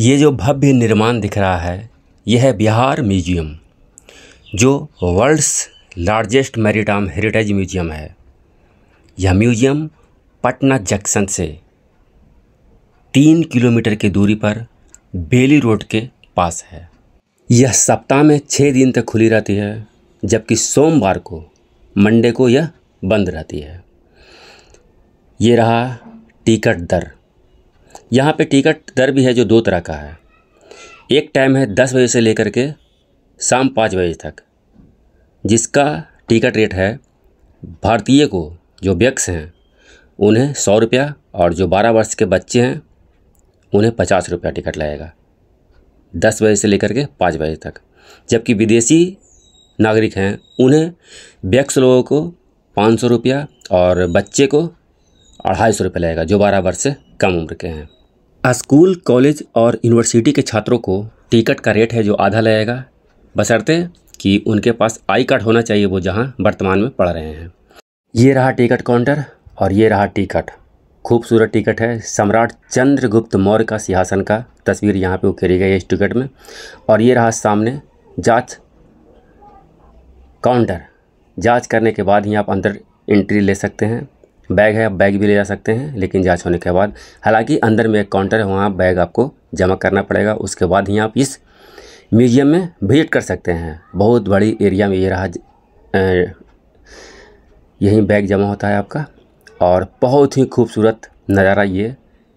ये जो भव्य निर्माण दिख रहा है यह है बिहार म्यूजियम जो world's largest maritime heritage museum है यह म्यूजियम पटना जंक्शन से तीन किलोमीटर की दूरी पर बेली रोड के पास है यह सप्ताह में छः दिन तक खुली रहती है जबकि सोमवार को मंडे को यह बंद रहती है ये रहा टिकट दर यहाँ पे टिकट दर भी है जो दो तरह का है एक टाइम है दस बजे से लेकर के शाम पाँच बजे तक जिसका टिकट रेट है भारतीय को जो व्यक्स हैं उन्हें सौ रुपया और जो बारह वर्ष के बच्चे हैं उन्हें पचास रुपया टिकट लगेगा दस बजे से लेकर के पाँच बजे तक जबकि विदेशी नागरिक हैं उन्हें व्यक्स लोगों को पाँच सौ रुपया और बच्चे को अढ़ाई सौ रुपये लगेगा जो बारह वर्ष से कम उम्र के हैं स्कूल कॉलेज और यूनिवर्सिटी के छात्रों को टिकट का रेट है जो आधा लगेगा बशर्ते कि उनके पास आई कार्ड होना चाहिए वो जहाँ वर्तमान में पढ़ रहे हैं ये रहा टिकट काउंटर और ये रहा टिकट खूबसूरत टिकट है सम्राट चंद्रगुप्त मौर्य का सिंहासन का तस्वीर यहाँ पे उकेरी गई है इस टिकट में और ये रहा सामने जांच काउंटर जांच करने के बाद ही आप अंदर एंट्री ले सकते हैं बैग है बैग भी ले जा सकते हैं लेकिन जाँच होने के बाद हालांकि अंदर में एक काउंटर है वहाँ बैग आपको जमा करना पड़ेगा उसके बाद ही आप इस म्यूजियम में विजिट कर सकते हैं बहुत बड़ी एरिया में ये रहा यहीं बैग जमा होता है आपका और बहुत ही खूबसूरत नज़ारा ये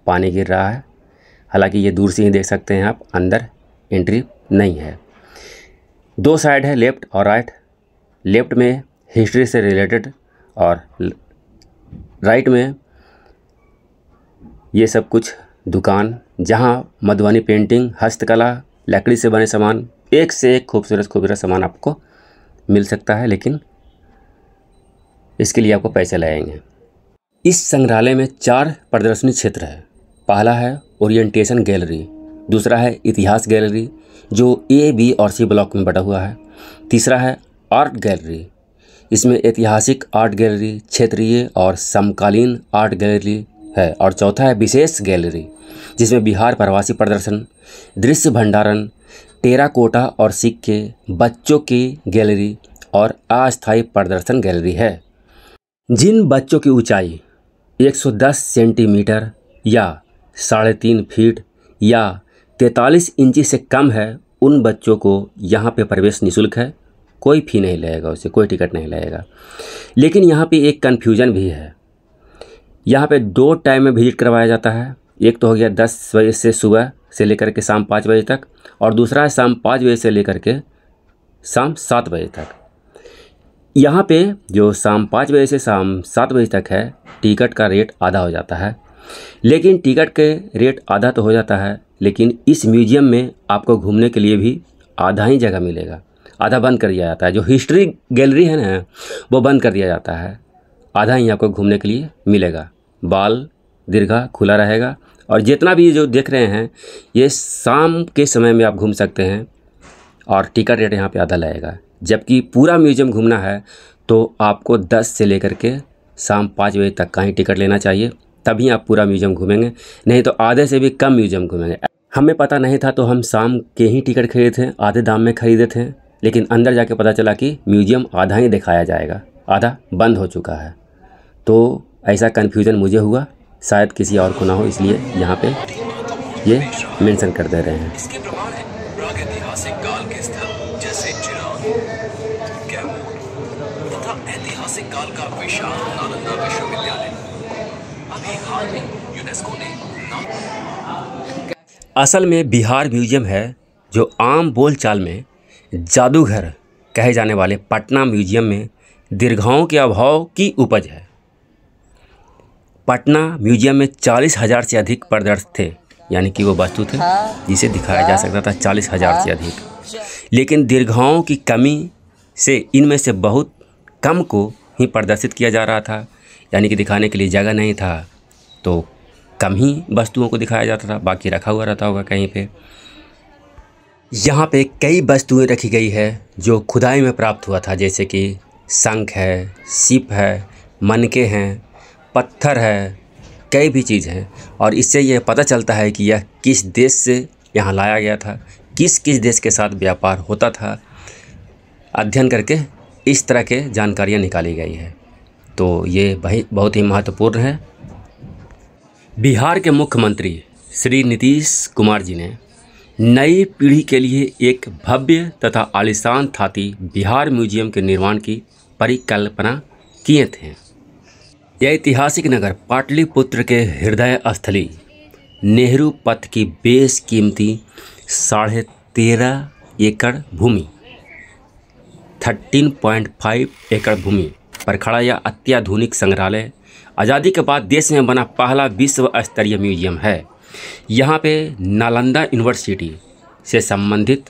पानी गिर रहा है हालांकि ये दूर से ही देख सकते हैं आप अंदर एंट्री नहीं है दो साइड है लेफ़्ट और राइट लेफ़्ट में हिस्ट्री से रिलेटेड और राइट में ये सब कुछ दुकान जहाँ मधुबनी पेंटिंग हस्तकला लकड़ी से बने सामान एक से एक खूबसूरत खूबसूरत सामान आपको मिल सकता है लेकिन इसके लिए आपको पैसे लगेंगे इस संग्रहालय में चार प्रदर्शनी क्षेत्र है पहला है ओरिएंटेशन गैलरी दूसरा है इतिहास गैलरी जो ए बी और सी ब्लॉक में बटा हुआ है तीसरा है आर्ट गैलरी इसमें ऐतिहासिक आर्ट गैलरी क्षेत्रीय और समकालीन आर्ट गैलरी है और चौथा है विशेष गैलरी जिसमें बिहार प्रवासी प्रदर्शन दृश्य भंडारण टेराकोटा और सिक्के बच्चों की गैलरी और अस्थायी प्रदर्शन गैलरी है जिन बच्चों की ऊंचाई 110 सेंटीमीटर या साढ़े तीन फीट या तैंतालीस इंची से कम है उन बच्चों को यहाँ पे प्रवेश निशुल्क है कोई फ़ी नहीं लगेगा उसे कोई टिकट नहीं लगेगा लेकिन यहाँ पे एक कन्फ्यूज़न भी है यहाँ पे दो टाइम में विज़िट करवाया जाता है एक तो हो गया दस बजे से सुबह से लेकर के शाम पाँच बजे तक और दूसरा है शाम पाँच बजे से लेकर के शाम सात बजे तक यहाँ पे जो शाम पाँच बजे से शाम सात बजे तक है टिकट का रेट आधा हो जाता है लेकिन टिकट के रेट आधा तो हो जाता है लेकिन इस म्यूजियम में आपको घूमने के लिए भी आधा ही जगह मिलेगा आधा बंद कर दिया जाता है जो हिस्ट्री गैलरी है ना वो बंद कर दिया जाता है आधा ही आपको घूमने के लिए मिलेगा बाल दीर्घा खुला रहेगा और जितना भी जो देख रहे हैं ये शाम के समय में आप घूम सकते हैं और टिकट रेट यहाँ पे आधा लगेगा जबकि पूरा म्यूजियम घूमना है तो आपको 10 से लेकर के शाम पाँच बजे तक का ही टिकट लेना चाहिए तभी आप पूरा म्यूजियम घूमेंगे नहीं तो आधे से भी कम म्यूजियम घूमेंगे हमें पता नहीं था तो हम शाम के ही टिकट खरीदे थे आधे दाम में खरीदे थे लेकिन अंदर जाके पता चला कि म्यूज़ियम आधा ही दिखाया जाएगा आधा बंद हो चुका है तो ऐसा कन्फ्यूज़न मुझे हुआ शायद किसी और को ना हो इसलिए यहाँ पे ये मेंशन कर दे रहे हैं असल में बिहार म्यूजियम है जो आम बोलचाल में जादूघर कहे जाने वाले पटना म्यूजियम में दीर्घाओं के अभाव की उपज है पटना म्यूजियम में चालीस हज़ार से अधिक पदार्थ थे यानी कि वो वस्तु थे हाँ। जिसे दिखाया जा सकता था चालीस हज़ार से हाँ। अधिक लेकिन दीर्घाओं की कमी से इनमें से बहुत कम को ही प्रदर्शित किया जा रहा था यानी कि दिखाने के लिए जगह नहीं था तो कम ही वस्तुओं को दिखाया जाता था बाकी रखा हुआ रहता होगा कहीं पर यहाँ पे कई वस्तुएं रखी गई है जो खुदाई में प्राप्त हुआ था जैसे कि शंख है सिप है मनके हैं पत्थर है कई भी चीज़ हैं और इससे यह पता चलता है कि यह किस देश से यहाँ लाया गया था किस किस देश के साथ व्यापार होता था अध्ययन करके इस तरह के जानकारियाँ निकाली गई हैं तो ये बहुत ही महत्वपूर्ण है बिहार के मुख्यमंत्री श्री नीतीश कुमार जी ने नई पीढ़ी के लिए एक भव्य तथा आलिशान थाती बिहार म्यूजियम के निर्माण की परिकल्पना किए थे यह ऐतिहासिक नगर पाटलिपुत्र के हृदय स्थली नेहरू पथ की बेस कीमती साढ़े तेरह एकड़ भूमि थर्टीन पॉइंट फाइव एकड़ भूमि पर खड़ा यह अत्याधुनिक संग्रहालय आज़ादी के बाद देश में बना पहला विश्व स्तरीय म्यूजियम है यहाँ पे नालंदा यूनिवर्सिटी से संबंधित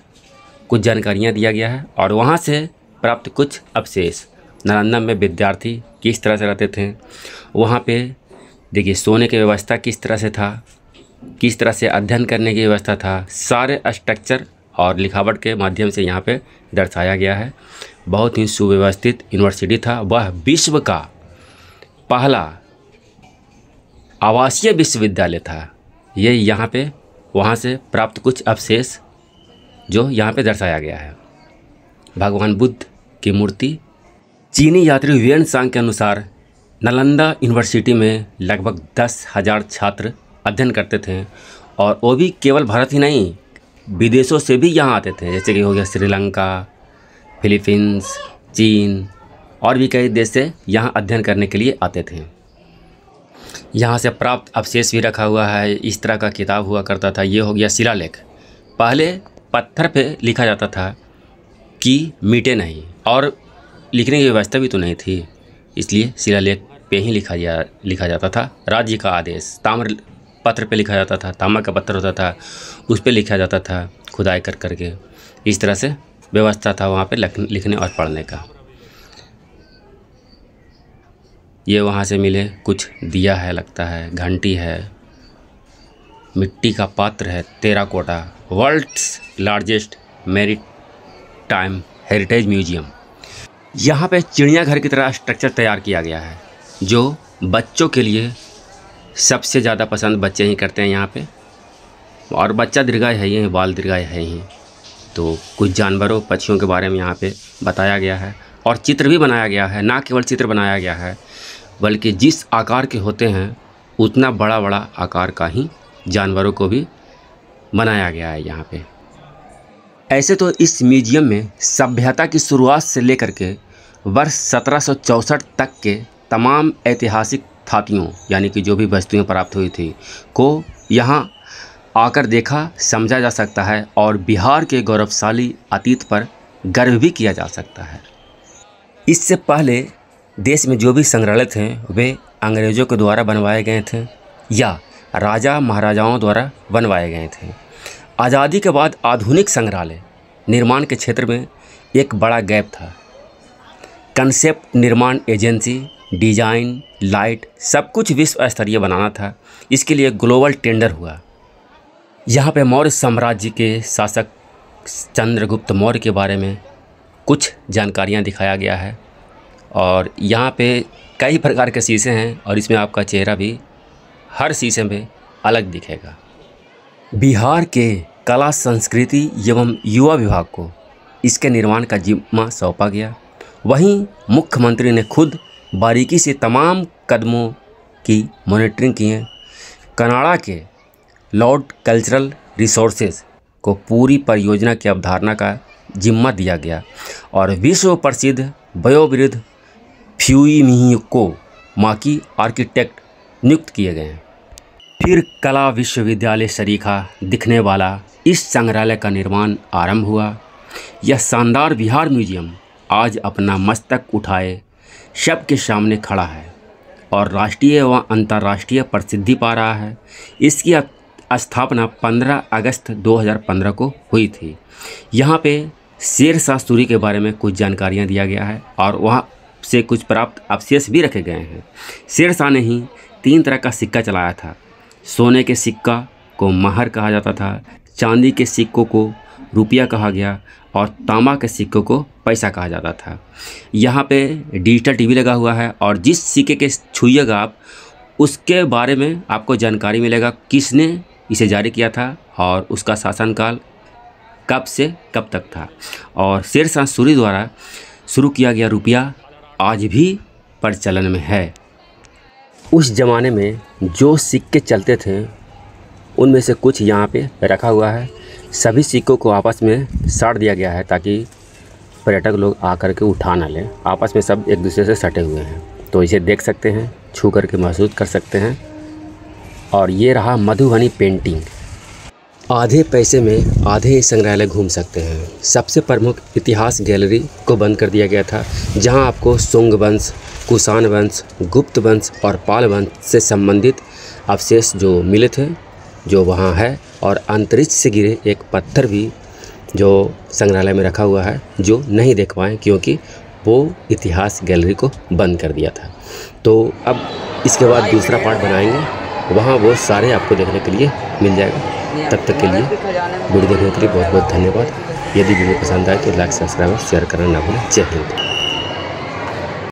कुछ जानकारियाँ दिया गया है और वहाँ से प्राप्त कुछ अवशेष नालंदा में विद्यार्थी किस तरह से रहते थे वहाँ पे देखिए सोने की व्यवस्था किस तरह से था किस तरह से अध्ययन करने की व्यवस्था था सारे स्ट्रक्चर और लिखावट के माध्यम से यहाँ पे दर्शाया गया है बहुत ही सुव्यवस्थित यूनिवर्सिटी था वह विश्व का पहला आवासीय विश्वविद्यालय था ये यहाँ पे वहाँ से प्राप्त कुछ अवशेष जो यहाँ पे दर्शाया गया है भगवान बुद्ध की मूर्ति चीनी यात्री वेन सांग के अनुसार नालंदा यूनिवर्सिटी में लगभग दस हज़ार छात्र अध्ययन करते थे और वो भी केवल भारत ही नहीं विदेशों से भी यहाँ आते थे जैसे कि हो गया श्रीलंका फिलीपींस चीन और भी कई देश से यहाँ अध्ययन करने के लिए आते थे यहाँ से प्राप्त अवशेष भी रखा हुआ है इस तरह का किताब हुआ करता था ये हो गया शिलालेख पहले पत्थर पे लिखा जाता था कि मीटे नहीं और लिखने की व्यवस्था भी तो नहीं थी इसलिए शिलालेख पे ही लिखा जा लिखा जाता था राज्य का आदेश ताम्र पत्र पे लिखा जाता था तामा का पत्थर होता था उस पर लिखा जाता था खुदाई कर करके इस तरह से व्यवस्था था वहाँ पर लिखने और पढ़ने का ये वहाँ से मिले कुछ दिया है लगता है घंटी है मिट्टी का पात्र है तेरा कोटा world's largest maritime heritage museum यहाँ पे चिड़ियाघर की तरह स्ट्रक्चर तैयार किया गया है जो बच्चों के लिए सबसे ज़्यादा पसंद बच्चे ही करते हैं यहाँ पे और बच्चा दीर्घाय है ही बाल दीर्घाय है ही तो कुछ जानवरों पक्षियों के बारे में यहाँ पे बताया गया है और चित्र भी बनाया गया है ना केवल चित्र बनाया गया है बल्कि जिस आकार के होते हैं उतना बड़ा बड़ा आकार का ही जानवरों को भी मनाया गया है यहाँ पे ऐसे तो इस म्यूजियम में सभ्यता की शुरुआत से लेकर के वर्ष सत्रह तक के तमाम ऐतिहासिक थापियों यानी कि जो भी वस्तुएं प्राप्त हुई थी को यहाँ आकर देखा समझा जा सकता है और बिहार के गौरवशाली अतीत पर गर्व भी किया जा सकता है इससे पहले देश में जो भी संग्रहालय थे वे अंग्रेज़ों के द्वारा बनवाए गए थे या राजा महाराजाओं द्वारा बनवाए गए थे आज़ादी के बाद आधुनिक संग्रहालय निर्माण के क्षेत्र में एक बड़ा गैप था कंसेप्ट निर्माण एजेंसी डिजाइन लाइट सब कुछ विश्व स्तरीय बनाना था इसके लिए ग्लोबल टेंडर हुआ यहाँ पे मौर्य साम्राज्य के शासक चंद्रगुप्त मौर्य के बारे में कुछ जानकारियाँ दिखाया गया है और यहाँ पे कई प्रकार के शीशे हैं और इसमें आपका चेहरा भी हर शीशे में अलग दिखेगा बिहार के कला संस्कृति एवं युवा विभाग को इसके निर्माण का जिम्मा सौंपा गया वहीं मुख्यमंत्री ने खुद बारीकी से तमाम कदमों की मॉनिटरिंग की है कनाडा के लॉर्ड कल्चरल रिसोर्सेज को पूरी परियोजना की अवधारणा का जिम्मा दिया गया और विश्व प्रसिद्ध वयोवृद्ध को माँ की आर्किटेक्ट नियुक्त किए गए हैं फिर कला विश्वविद्यालय शरीखा दिखने वाला इस संग्रहालय का निर्माण आरंभ हुआ यह शानदार बिहार म्यूजियम आज अपना मस्तक उठाए शब के सामने खड़ा है और राष्ट्रीय व अंतर्राष्ट्रीय प्रसिद्धि पा रहा है इसकी स्थापना 15 अगस्त 2015 को हुई थी यहाँ पे शेर शाह सूरी के बारे में कुछ जानकारियाँ दिया गया है और वहाँ से कुछ प्राप्त अवशेष भी रखे गए हैं शेरशाह ने ही तीन तरह का सिक्का चलाया था सोने के सिक्का को महर कहा जाता था चांदी के सिक्कों को रुपया कहा गया और तांबा के सिक्कों को पैसा कहा जाता था यहाँ पे डिजिटल टीवी लगा हुआ है और जिस सिक्के के छुइएगा आप उसके बारे में आपको जानकारी मिलेगा किसने इसे जारी किया था और उसका शासनकाल कब से कब तक था और शेरशाह सूरी द्वारा शुरू किया गया रुपया आज भी प्रचलन में है उस ज़माने में जो सिक्के चलते थे उनमें से कुछ यहाँ पे रखा हुआ है सभी सिक्कों को आपस में साड़ दिया गया है ताकि पर्यटक लोग आकर के उठा ना लें आपस में सब एक दूसरे से सटे हुए हैं तो इसे देख सकते हैं छू करके महसूस कर सकते हैं और ये रहा मधुबनी पेंटिंग आधे पैसे में आधे संग्रहालय घूम सकते हैं सबसे प्रमुख इतिहास गैलरी को बंद कर दिया गया था जहां आपको सुंग वंश कुषाण वंश गुप्त वंश और पाल वंश से संबंधित अवशेष जो मिले थे जो वहां है और अंतरिक्ष से गिरे एक पत्थर भी जो संग्रहालय में रखा हुआ है जो नहीं देख पाए क्योंकि वो इतिहास गैलरी को बंद कर दिया था तो अब इसके बाद दूसरा पार्ट बनाएंगे वहाँ वो सारे आपको देखने के लिए मिल जाएगा तब तक के लिए वीडियो देखने के लिए बहुत बहुत धन्यवाद यदि वीडियो पसंद आए तो लाइक सब्सक्राइब और शेयर करना ना भूलें जय हिंद